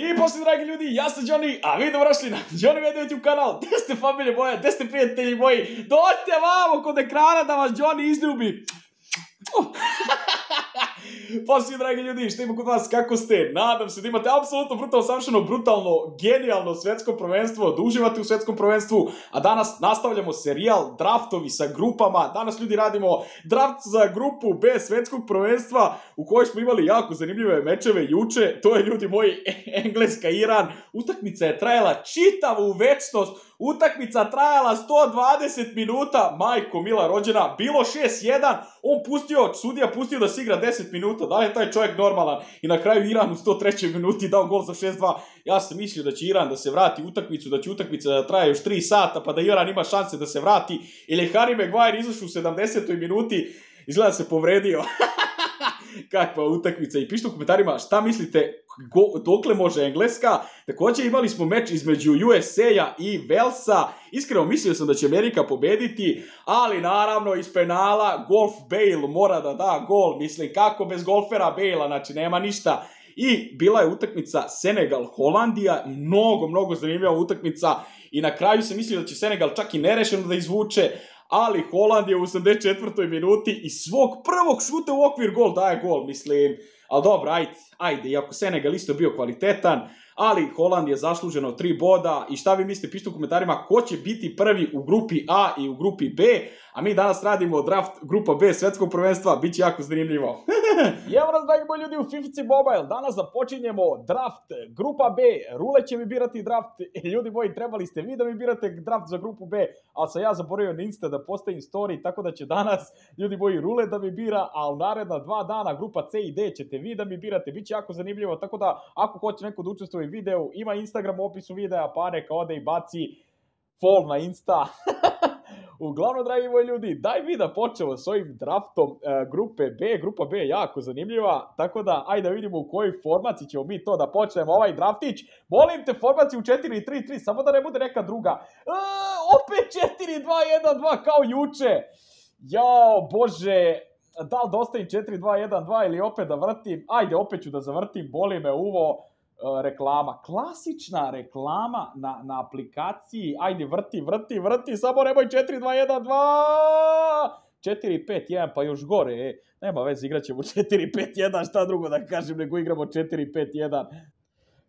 I poslije, dragi ljudi, ja sam Johnny, a vi dobrošli na Johnny Media YouTube kanal. Gdje ste familje moje, gdje ste prijatelji moji? Dođite vamo kod ekrana da vas Johnny izljubi. Pozdrav svi dragi ljudi, što ima kod vas, kako ste? Nadam se da imate apsolutno brutalno, savršeno, brutalno, genijalno svjetsko prvenstvo, da uživate u svjetskom prvenstvu, a danas nastavljamo serijal draftovi sa grupama, danas ljudi radimo draft za grupu B svjetskog prvenstva u kojoj smo imali jako zanimljive mečeve juče, to je ljudi moji Engleska-Iran, utakmica je trajala čitavu večnost, Utakmica trajala 120 minuta, majko mila rođena, bilo 6-1, on pustio, sudija pustio da se igra 10 minuta, da li je taj čovjek normalan? I na kraju Iran u 103. minuti dao gol za 6-2. Ja sam mislio da će Iran da se vrati utakmicu, da će utakmica da traje još 3 sata, pa da Iran ima šanse da se vrati. Ili je Harry Maguire izašao u 70. minuti, izgleda se povredio. kakva utakmica i pišite u komentarima šta mislite dokle može Engleska. Također imali smo meč između usa i Velsa. Iskreno mislio sam da će Amerika pobediti, ali naravno iz penala Golf Bale mora da da gol. Mislim kako bez golfera bale znači nema ništa. I bila je utakmica Senegal-Holandija, mnogo, mnogo zanimljiva utakmica i na kraju se mislio da će Senegal čak i nerešeno da izvuče, ali Holand je u 84. minuti i svog prvog šuta u okvir gol daje gol, mislim. Ali dobro, ajde, ajde, iako Senegal isto bio kvalitetan, ali Holand je zasluženo tri boda i šta vi mislite, pišite u komentarima ko će biti prvi u grupi A i u grupi B, a mi danas radimo draft grupa B svjetskog prvenstva, bit će jako zanimljivo. Evo nas dragi moji ljudi u Fifici Mobile, danas započinjemo draft grupa B, Rule će mi birati draft, e, ljudi moji trebali ste vi da mi birate draft za grupu B, ali sam ja zaboravio na Insta da postavim story, tako da će danas ljudi moji Rule da mi bira, a u naredna dva dana grupa C i D ćete vi da mi birate, bit će jako zanimljivo, tako da ako hoće neko da učestvuje u videu, ima Instagram u opisu videa, pa neka ode i baci fall na Insta. Uglavnom, dragi moji ljudi, daj mi da počnemo s ovim draftom e, grupe B. Grupa B je jako zanimljiva, tako da ajde da vidimo u kojoj formaciji ćemo mi to da počnemo ovaj draftić. Molim te, formaciju 4-3-3, samo da ne bude neka druga. E, opet 4-2-1-2 kao juče. Jao, bože, da li da ostavim 4-2-1-2 ili opet da vrtim? Ajde, opet ću da zavrtim, boli me uvo. E, reklama. Klasična reklama na, na aplikaciji. Ajde, vrti, vrti, vrti, samo nemoj 4, 2, 1, 2! 4-5-1, pa još gore, e, nema veze, igraćemo 4-5-1, šta drugo da kažem, nego igramo 4-5-1,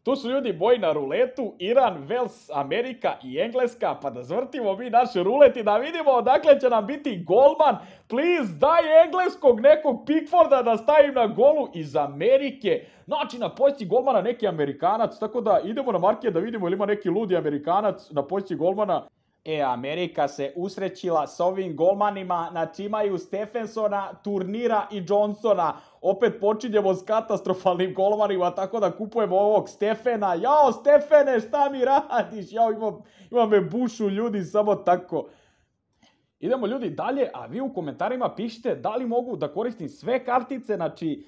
tu su ljudi boji na ruletu, Iran, Vels, Amerika i Engleska, pa da zvrtimo mi naše ruleti da vidimo odakle će nam biti golman. Please, daj engleskog nekog Pickforda da stavim na golu iz Amerike. Znači, na posti golmana neki Amerikanac, tako da idemo na market da vidimo ili ima neki ludi Amerikanac na posti golmana. E, Amerika se usrećila s ovim golmanima, znači imaju Stefensona, Turnira i Johnsona. Opet počinjemo s katastrofalnim golmanima, tako da kupujemo ovog Stefena. Jao, Stefene, šta mi radiš? Jao, imam, me bušu ljudi, samo tako. Idemo ljudi dalje, a vi u komentarima pišite da li mogu da koristim sve kartice, znači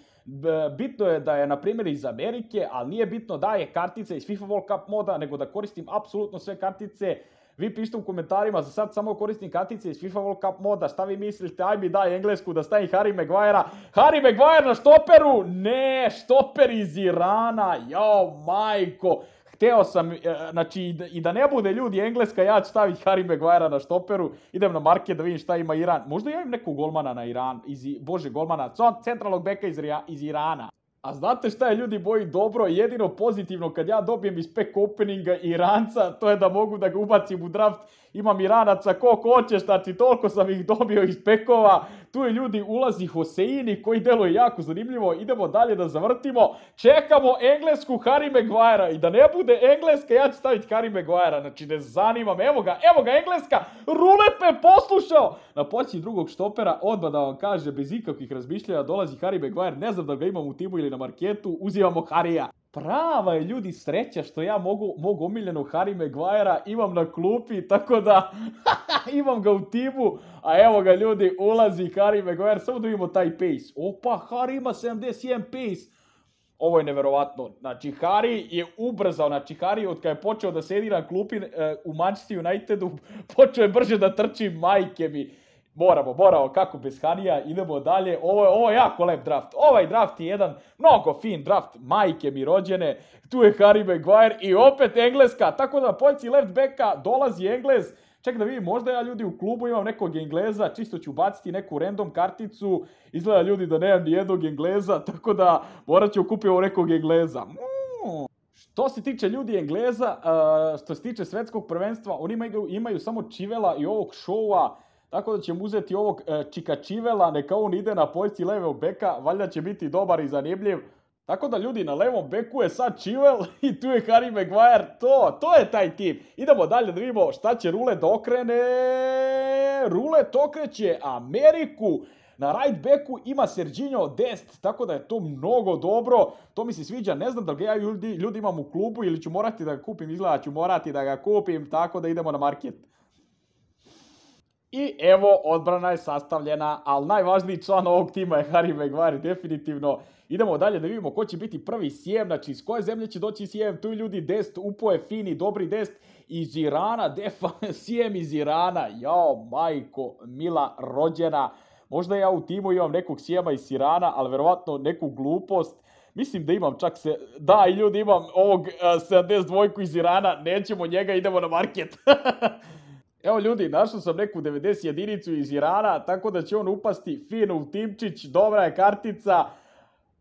bitno je da je na primjer iz Amerike, ali nije bitno da je kartica iz FIFA World Cup moda, nego da koristim apsolutno sve kartice vi pišite u komentarima, za sad samo koristim katice iz FIFA World Cup moda, šta vi mislite, aj mi daj englesku da stavim Harry Maguire-a. Harry Maguire na štoperu? Ne, štoper iz Irana, jao majko. Hteo sam, e, znači i da ne bude ljudi engleska, ja ću staviti Harry Maguire na štoperu, idem na market da vidim šta ima Iran. Možda ja im nekog golmana na Iran, iz, bože golmana, centralnog beka iz Irana. A znate šta je ljudi boji dobro? Jedino pozitivno kad ja dobijem iz pack openinga i ranca, to je da mogu da ga ubacim u draft imam Iranaca koliko hoćeš, znači toliko sam ih dobio iz pekova, tu je ljudi ulazi Hoseini koji deluje jako zanimljivo, idemo dalje da zavrtimo, čekamo englesku Harry Maguire i da ne bude engleska ja ću staviti Harry Maguire, znači ne zanimam, evo ga, evo ga engleska, Rulepe poslušao, na poći drugog štopera, odmah da vam kaže bez ikakvih razmišljanja dolazi Harry Maguire, ne znam da ga imam u timu ili na marketu, uzimamo Harija prava je ljudi sreća što ja mogu, mog omiljenog Harry Maguire imam na klupi, tako da imam ga u timu, a evo ga ljudi, ulazi Harry Maguire, samo da vidimo taj pace. Opa, Harry ima 71 pace. Ovo je neverovatno. Znači, Harry je ubrzao. Znači, Harry od kada je počeo da sedi na klupi eh, u Manchester Unitedu, počeo je brže da trči majke mi. Moramo, moramo, kako bez Hanija, idemo dalje. Ovo je, ovo je jako lep draft. Ovaj draft je jedan mnogo fin draft majke mi rođene. Tu je Harry Maguire i opet Engleska. Tako da pojci left backa dolazi englez. Ček da vidim, možda ja ljudi u klubu imam nekog Engleza, čisto ću baciti neku random karticu. Izgleda ljudi da nemam ni jednog Engleza, tako da morat ću kupiti ovog nekog Engleza. Mm. Što se tiče ljudi Engleza, što se tiče svetskog prvenstva, oni imaju, imaju samo Čivela i ovog showa. Tako da ćemo uzeti ovog e, Čivela, neka on ide na pojci levog beka, valjda će biti dobar i zanimljiv. Tako da ljudi, na levom beku je sad Čivel i tu je Harry Maguire, to, to je taj tip. Idemo dalje da vidimo šta će Rulet okrene. Rulet okreće Ameriku. Na right backu ima Serginho Dest, tako da je to mnogo dobro. To mi se sviđa, ne znam da ga ja ljudi, ljudi imam u klubu ili ću morati da ga kupim, izgleda ću morati da ga kupim, tako da idemo na market. I evo, odbrana je sastavljena, ali najvažniji član ovog tima je Harry Maguire, definitivno. Idemo dalje da vidimo ko će biti prvi sjem, znači iz koje zemlje će doći sjem, tu ljudi dest, upo je fini, dobri dest, iz Irana, defa, sjem iz Irana, jao majko, mila rođena. Možda ja u timu imam nekog sjema iz Irana, ali verovatno neku glupost. Mislim da imam čak se, da i ljudi imam ovog 72 eh, ku iz Irana, nećemo njega, idemo na market. Evo ljudi, našao sam neku 90 jedinicu iz Irana, tako da će on upasti fino u timčić, dobra je kartica.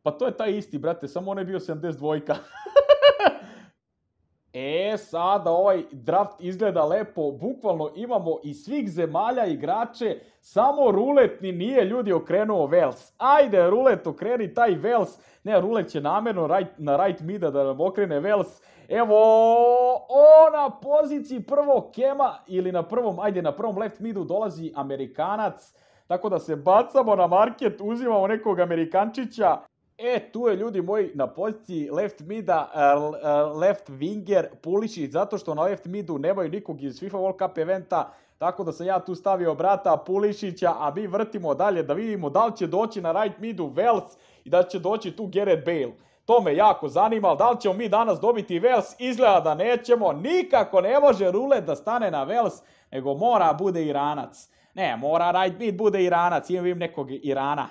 Pa to je taj isti, brate, samo on je bio 72 E, sada ovaj draft izgleda lepo, bukvalno imamo iz svih zemalja igrače, samo rulet nije ljudi okrenuo Vels. Ajde rulet okreni taj Vels, ne rulet će namjerno right, na right mida da nam okrene Vels. Evo, o, na poziciji prvo Kema ili na prvom, ajde na prvom left midu dolazi Amerikanac. Tako da se bacamo na market, uzimamo nekog Amerikančića. E, tu je ljudi moji na poziciji left mida, e, e, left winger Pulišić, zato što na left midu nemaju nikog iz FIFA World Cup eventa, tako da sam ja tu stavio brata Pulišića, a mi vrtimo dalje da vidimo da li će doći na right midu Vels i da će doći tu Gerrit Bale. To me jako zanima, ali da li ćemo mi danas dobiti Vels? Izgleda da nećemo, nikako ne može Rule da stane na Vels, nego mora bude Iranac. Ne, mora right mid bude Iranac, imam vidim nekog Irana.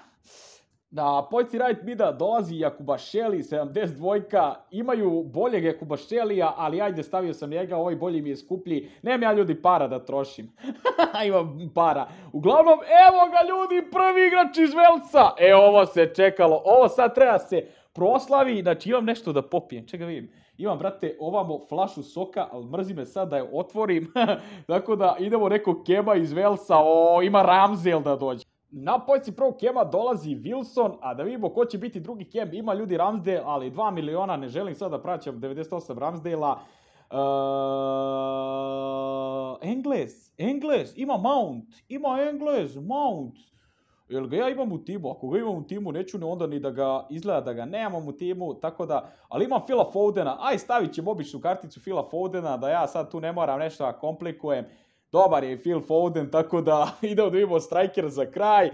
Na Pojci right mida dolazi Jakubašeli, 72-ka, imaju boljeg Jakubašelija, ali ajde stavio sam njega, ovaj bolji mi je skuplji. Nemam ja ljudi para da trošim. Imam para. Uglavnom, evo ga ljudi, prvi igrač iz Velca. E, ovo se čekalo, ovo sad treba se proslavi, znači imam nešto da popijem, čega vidim. Imam, brate, ovamo flašu soka, ali mrzi me sad da je otvorim. Tako da idemo neko keba iz Velsa, o, ima Ramzel da dođe. Na pojci prvog kema dolazi Wilson, a da vidimo ko će biti drugi kem. Ima ljudi Ramsdale, ali 2 miliona, ne želim sada da praćam 98 Ramsdale-a. Engles, Engles, ima Mount, ima Engles, Mount. Jel ga ja imam u timu? Ako ga imam u timu, neću ni onda ni da ga izgleda da ga nemam u timu, tako da... Ali imam Fila Fodena, aj stavit ćemo običnu karticu Fila Fodena, da ja sad tu ne moram nešto da komplikujem dobar je Phil Foden, tako da ide da striker za kraj.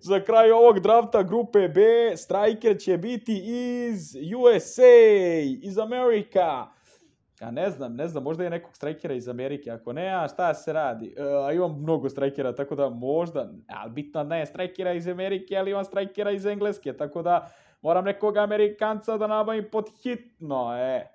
Za kraj ovog drafta grupe B, striker će biti iz USA, iz Amerika. Ja ne znam, ne znam, možda je nekog strikera iz Amerike, ako ne, a šta se radi? E, a imam mnogo strikera, tako da možda, ali bitno ne je iz Amerike, ali imam strikera iz Engleske, tako da moram nekog Amerikanca da nabavim pod hitno, e.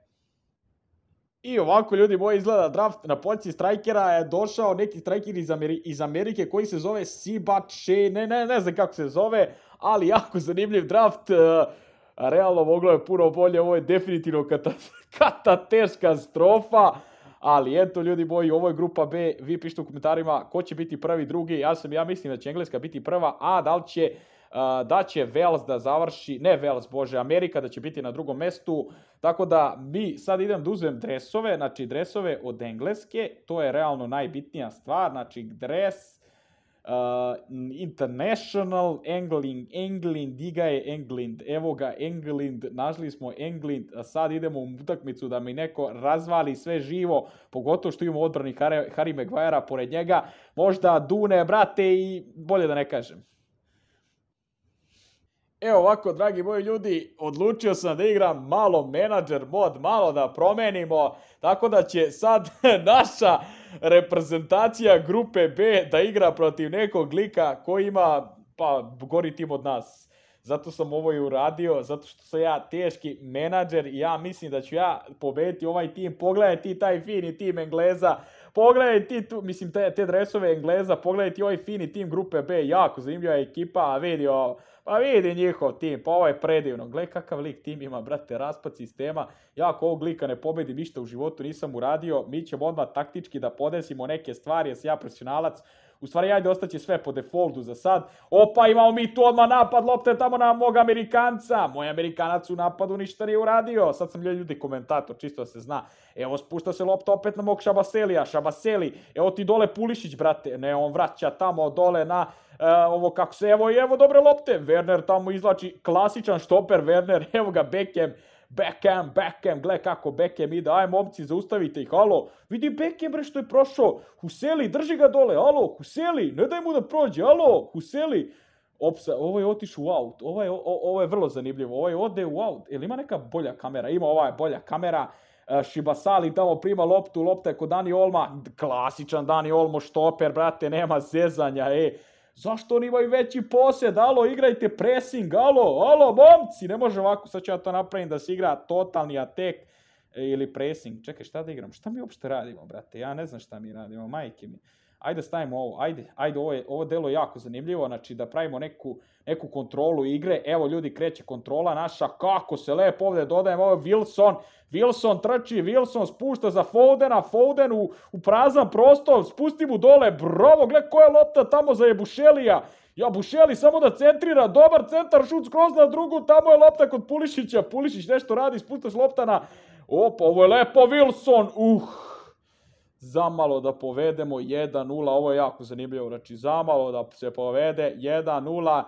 I ovako, ljudi moji, izgleda draft na poci strajkera je došao neki strajker iz, iz Amerike koji se zove Sibače, ne, ne, ne znam kako se zove, ali jako zanimljiv draft. Eh, realno moglo je puno bolje, ovo je definitivno kataterska kata strofa. Ali eto ljudi moji, ovo je grupa B, vi pišite u komentarima ko će biti prvi, drugi, ja sam, ja mislim da će Engleska biti prva, a da li će da će Vels da završi, ne Vels, bože, Amerika da će biti na drugom mestu, tako da mi sad idem da uzmem dresove, znači dresove od Engleske, to je realno najbitnija stvar, znači dres, International, Engling, England, diga je England, evo ga England, našli smo England, sad idemo u utakmicu da mi neko razvali sve živo, pogotovo što imamo odbrani Harry Maguire pored njega, možda Dune, brate, i bolje da ne kažem. Evo ovako, dragi moji ljudi, odlučio sam da igram malo menadžer mod, malo da promenimo, tako da će sad naša reprezentacija grupe B da igra protiv nekog lika koji ima, pa, gori tim od nas. Zato sam ovo i uradio, zato što sam ja teški menadžer i ja mislim da ću ja pobediti ovaj tim. Pogledaj ti taj fini tim Engleza, pogledaj ti tu, mislim te, dresove Engleza, pogledaj ti ovaj fini tim grupe B, jako zanimljiva ekipa, vidio. Pa vidi njihov tim, pa ovaj je predivno. Gle kakav lik tim ima, brate, raspad sistema. Ja ako ovog lika ne pobedi ništa u životu nisam uradio, mi ćemo odmah taktički da podesimo neke stvari, jer ja profesionalac, u stvari, ajde, ostaće sve po defaultu za sad. Opa, imamo mi tu odmah napad lopte tamo na mog Amerikanca. Moj Amerikanac u napadu ništa nije uradio. Sad sam ljudi komentator, čisto da se zna. Evo, spušta se lopta opet na mog Šabaselija. Šabaseli, evo ti dole Pulišić, brate. Ne, on vraća tamo dole na... E, ovo kako se, evo, evo dobre lopte, Werner tamo izlači, klasičan štoper Werner, evo ga Beckham, Beckham, Beckham, gle kako Beckham ide, aj momci zaustavite ih, alo, vidi Beckham bre što je prošao, Huseli, drži ga dole, alo, Huseli, ne daj mu da prođe, alo, Huseli, Opsa, ovo ovaj je otišao u aut, ovaj ovo je, je vrlo zanimljivo, ovo ovaj je ode u aut, ili ima neka bolja kamera, ima ova je bolja kamera, Šibasali e, tamo prima loptu, lopta je kod Dani Olma, klasičan Dani Olmo štoper, brate, nema zezanja, ej. Zašto oni imaju veći posjed? Alo, igrajte pressing, alo, alo, bomci, Ne može ovako, sad ću ja to napravim da se igra totalni atek ili pressing. Čekaj, šta da igram? Šta mi uopšte radimo, brate? Ja ne znam šta mi radimo, majke mi ajde stavimo ovo, ajde, ajde, ovo, je, ovo delo je jako zanimljivo, znači da pravimo neku, neku kontrolu igre, evo ljudi kreće kontrola naša, kako se lepo ovdje dodajemo, ovo Wilson, Wilson trči, Wilson spušta za Fodena, Foden u, u prazan prostor, spusti mu dole, bravo, gled koja je lopta tamo za Jebušelija, ja, Bušeli samo da centrira, dobar centar, šut skroz na drugu, tamo je lopta kod Pulišića, Pulišić nešto radi, spustaš lopta na... Opa, ovo je lepo, Wilson, uh, zamalo da povedemo 1-0, ovo je jako zanimljivo, znači zamalo da se povede 1-0,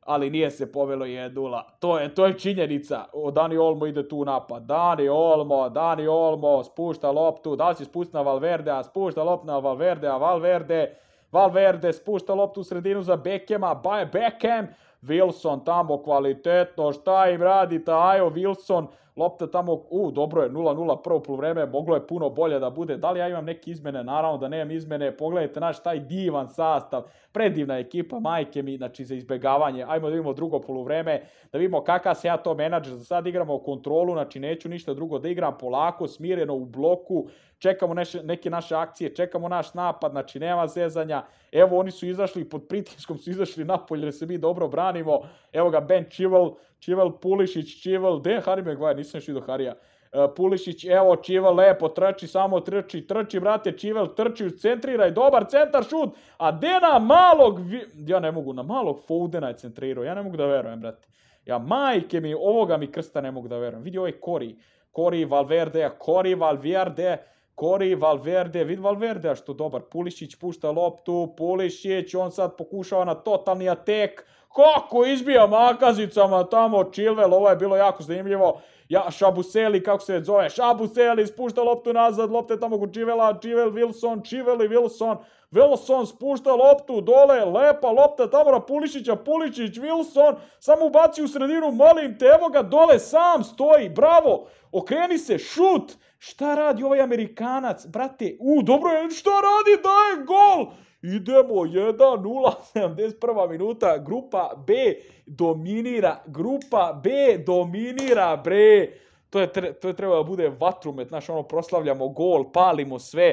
ali nije se povelo 1-0. To je, to je činjenica. O, Dani Olmo ide tu napad. Dani Olmo, Dani Olmo, spušta loptu, da li će spustiti na Valverde, a spušta loptu na Valverde, Valverde, Valverde spušta loptu u sredinu za Beckema, Beckham, Wilson tamo kvalitetno, šta im radi Ajo Wilson, lopta tamo, u, dobro je, 0-0 prvo poluvreme, moglo je puno bolje da bude. Da li ja imam neke izmene? Naravno da nemam izmene. Pogledajte naš taj divan sastav, predivna ekipa, majke mi, znači za izbegavanje. Ajmo da vidimo drugo poluvreme, da vidimo kakav se ja to menadžer. Za sad igramo kontrolu, znači neću ništa drugo da igram polako, smireno u bloku, čekamo neke naše akcije, čekamo naš napad, znači nema zezanja. Evo oni su izašli pod pritiskom, su izašli napolje da se mi dobro branimo. Evo ga Ben chival. Čival Pulišić, Čival, de je Harry Maguire, nisam još vidio Harija. E, Pulišić, evo Čival lepo trči, samo trči, trči, brate, Čival trči, centriraj, dobar centar šut, a de na malog, ja ne mogu, na malog Foudena je centrirao, ja ne mogu da verujem, brate. Ja majke mi, ovoga mi krsta ne mogu da verujem. Vidi ovaj Kori, Kori Valverde, Kori Valverde, Kori Valverde, vidi Valverde, što dobar, Pulišić pušta loptu, Pulišić, on sad pokušava na totalni atek, kako izbija makazicama tamo Chilwell, ovo je bilo jako zanimljivo. Ja, Šabuseli, kako se zove, Šabuseli spušta loptu nazad, lopte tamo kod Čivela, Chivel Wilson, Čiveli, i Wilson. Wilson spušta loptu dole, lepa lopta na Pulišića, Pulišić, Wilson, samo ubaci u sredinu, molim te, evo ga dole, sam stoji, bravo, okreni se, šut, šta radi ovaj Amerikanac, brate, u, dobro je, šta radi, daje gol, Idemo 1-0, 71. minuta, grupa B dominira, grupa B dominira, bre. To je, tre, to je da bude vatrumet, znaš, ono, proslavljamo gol, palimo sve,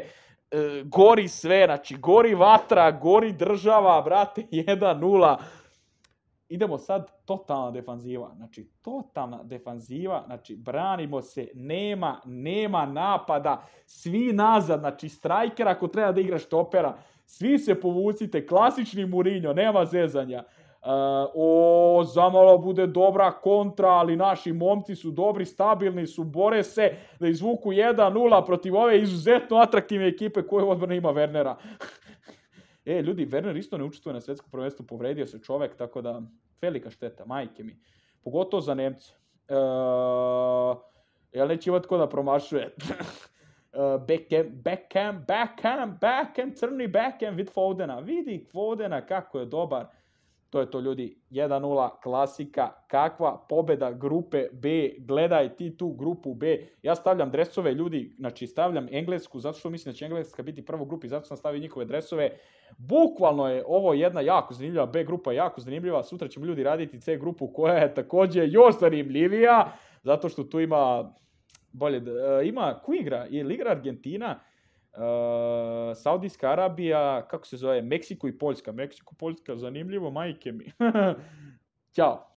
e, gori sve, znači, gori vatra, gori država, brate, 1-0. Idemo sad, totalna defanziva, znači, totalna defanziva, znači, branimo se, nema, nema napada, svi nazad, znači, strajkera ako treba da igra topera. Svi se povucite, klasični Murinjo, nema zezanja. E, o, zamalo bude dobra kontra, ali naši momci su dobri, stabilni su, bore se da izvuku 1-0 protiv ove izuzetno atraktivne ekipe koje u ima Wernera. e, ljudi, Werner isto ne učestvuje na svjetskom prvenstvu, povredio se čovjek, tako da velika šteta, majke mi. Pogotovo za Nemce. Ja e, jel neće imati ko da promašuje? backhand, eh, backhand, backhand, Beckham, crni backhand, vid Fodena, vidi Fodena kako je dobar. To je to ljudi, 1-0 klasika, kakva pobjeda grupe B, gledaj ti tu grupu B. Ja stavljam dresove ljudi, znači stavljam englesku, zato što mislim da će engleska biti prvo grupi, zato sam stavio njihove dresove. Bukvalno je ovo jedna jako zanimljiva B grupa, jako zanimljiva, sutra ćemo ljudi raditi C grupu koja je također još zanimljivija, zato što tu ima bolje, e, ima, ko igra? Jel igra Argentina, uh, Saudijska Arabija, kako se zove, Meksiko i Poljska. Meksiko, Poljska, zanimljivo, majke mi. Ćao.